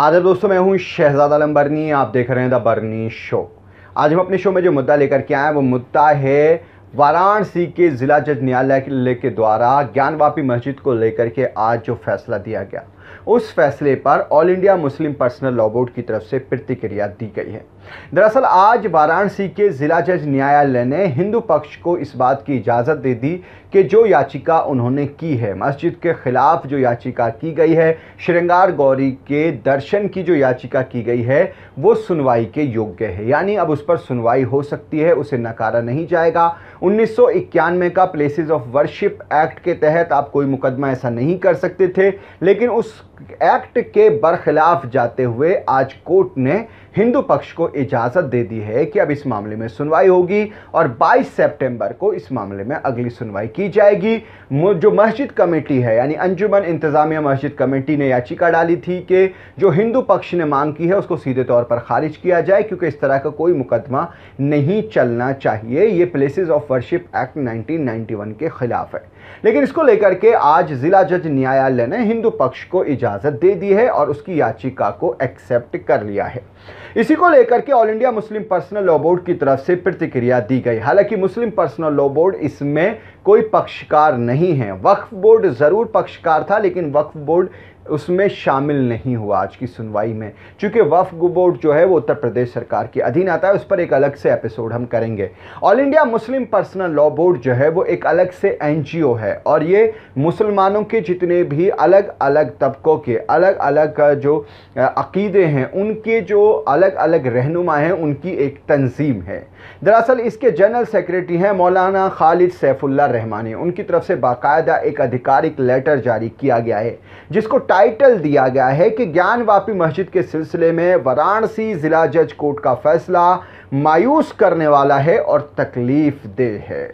आदर दोस्तों मैं हूं शहजाद आलम बर्नी आप देख रहे हैं द बर्नी शो आज हम अपने शो में जो मुद्दा लेकर के आए हैं वो मुद्दा है वाराणसी के ज़िला जज न्यायालय के द्वारा ज्ञानवापी मस्जिद को लेकर के आज जो फैसला दिया गया उस फैसले पर all India Muslim personal law board की तरफ से प्रतिक्रिया दी गई है दरअसल आज वाराणसी के ज़िला जज न्यायालय ने हिंदू पक्ष को इस बात की इजाज़त दे दी कि जो याचिका उन्होंने की है मस्जिद के ख़िलाफ़ जो याचिका की गई है श्रृंगार गौरी के दर्शन की जो याचिका की गई है वो सुनवाई के योग्य है यानी अब उस पर सुनवाई हो सकती है उसे नकारा नहीं जाएगा उन्नीस का प्लेसेस ऑफ वर्शिप एक्ट के तहत आप कोई मुकदमा ऐसा नहीं कर सकते थे लेकिन उस एक्ट के बरखिलाफ जाते हुए आज कोर्ट ने हिंदू पक्ष को इजाज़त दे दी है कि अब इस मामले में सुनवाई होगी और 22 सितंबर को इस मामले में अगली सुनवाई की जाएगी जो मस्जिद कमेटी है यानी अंजुमन इंतज़ामिया मस्जिद कमेटी ने याचिका डाली थी कि जो हिंदू पक्ष ने मांग की है उसको सीधे तौर पर खारिज किया जाए क्योंकि इस तरह का कोई मुकदमा नहीं चलना चाहिए ये places of worship act nineteen के ख़िलाफ़ है लेकिन इसको लेकर के आज जिला जज न्यायालय ने हिंदू पक्ष को इजाज़त दे दी है और उसकी याचिका को एक्सेप्ट कर लिया है इसी को लेकर के all India Muslim personal law board की तरफ से प्रतिक्रिया दी गई हालांकि मुस्लिम पर्सनल लॉ बोर्ड इसमें कोई पक्षकार नहीं है वक्फ बोर्ड ज़रूर पक्षकार था लेकिन वक्फ बोर्ड उसमें शामिल नहीं हुआ आज की सुनवाई में क्योंकि वक्फ बोर्ड जो है वो उत्तर प्रदेश सरकार के अधीन आता है उस पर एक अलग से एपिसोड हम करेंगे all India Muslim personal law board जो है वो एक अलग से एनजीओ है और ये मुसलमानों के जितने भी अलग अलग तबकों के अलग अलग जो अकीदे हैं उनके जो अलग अलग रहनुमा हैं उनकी एक तंजीम है दरअसल इसके जनरल सेक्रेटरी हैं मौलाना खालिद सैफुल्ला आर रहमान उनकी तरफ से बाकायदा एक आधिकारिक लेटर जारी किया गया है जिसको टाइटल दिया गया है कि ज्ञान वापी मस्जिद के सिलसिले में वाराणसी ज़िला जज कोर्ट का फैसला मायूस करने वाला है और तकलीफ देह है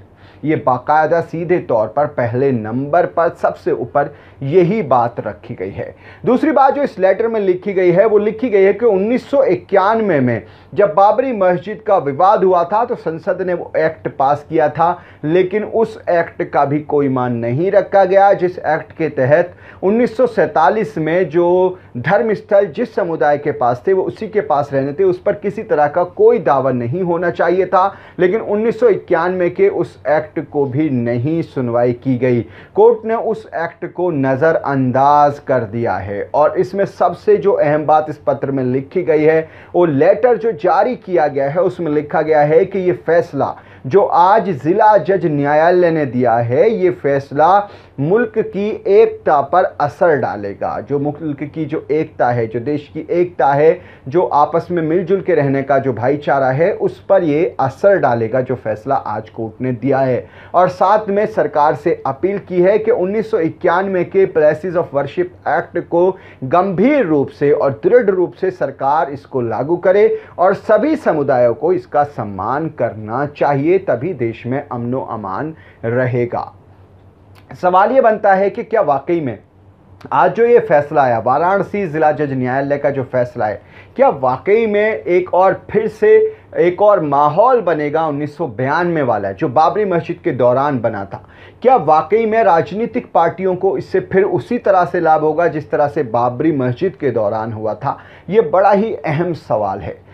ये बाकायदा सीधे तौर पर पहले नंबर पर सबसे ऊपर यही बात रखी गई है दूसरी बात जो इस लेटर में लिखी गई है वो लिखी गई है कि उन्नीस में, में जब बाबरी मस्जिद का विवाद हुआ था तो संसद ने वो एक्ट पास किया था लेकिन उस एक्ट का भी कोई मान नहीं रखा गया जिस एक्ट के तहत उन्नीस में जो धर्मस्थल जिस समुदाय के पास थे वो उसी के पास रहने थे उस पर किसी तरह का कोई दावा नहीं होना चाहिए था लेकिन उन्नीस के उस एक्ट एक्ट को भी नहीं सुनवाई की गई कोर्ट ने उस एक्ट को नज़रअंदाज कर दिया है और इसमें सबसे जो अहम बात इस पत्र में लिखी गई है वो लेटर जो जारी किया गया है उसमें लिखा गया है कि ये फैसला जो आज ज़िला जज न्यायालय ने दिया है ये फैसला मुल्क की एकता पर असर डालेगा जो मुल्क की जो एकता है जो देश की एकता है जो आपस में मिलजुल के रहने का जो भाईचारा है उस पर ये असर डालेगा जो फैसला आज कोर्ट ने दिया है और साथ में सरकार से अपील की है कि उन्नीस के प्लेसिस ऑफ वर्शिप एक्ट को गंभीर रूप से और दृढ़ रूप से सरकार इसको लागू करे और सभी समुदायों को इसका सम्मान करना चाहिए तभी देश में अमनो अमान रहेगा सवाल ये बनता है कि क्या वाकई में आज जो ये फैसला आया वाराणसी ज़िला जज न्यायालय का जो फैसला है क्या वाकई में एक और फिर से एक और माहौल बनेगा उन्नीस बयानवे वाला जो बाबरी मस्जिद के दौरान बना था क्या वाकई में राजनीतिक पार्टियों को इससे फिर उसी तरह से लाभ होगा जिस तरह से बाबरी मस्जिद के दौरान हुआ था ये बड़ा ही अहम सवाल है